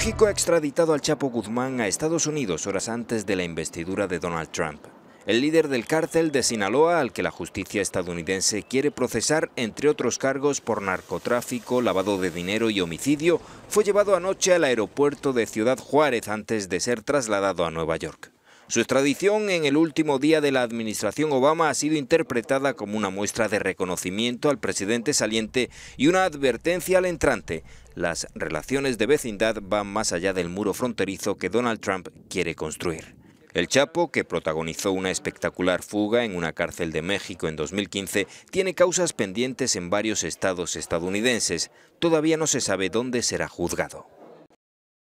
México ha extraditado al Chapo Guzmán a Estados Unidos horas antes de la investidura de Donald Trump. El líder del cárcel de Sinaloa, al que la justicia estadounidense quiere procesar, entre otros cargos por narcotráfico, lavado de dinero y homicidio, fue llevado anoche al aeropuerto de Ciudad Juárez antes de ser trasladado a Nueva York. Su extradición en el último día de la administración Obama ha sido interpretada como una muestra de reconocimiento al presidente saliente y una advertencia al entrante. Las relaciones de vecindad van más allá del muro fronterizo que Donald Trump quiere construir. El Chapo, que protagonizó una espectacular fuga en una cárcel de México en 2015, tiene causas pendientes en varios estados estadounidenses. Todavía no se sabe dónde será juzgado.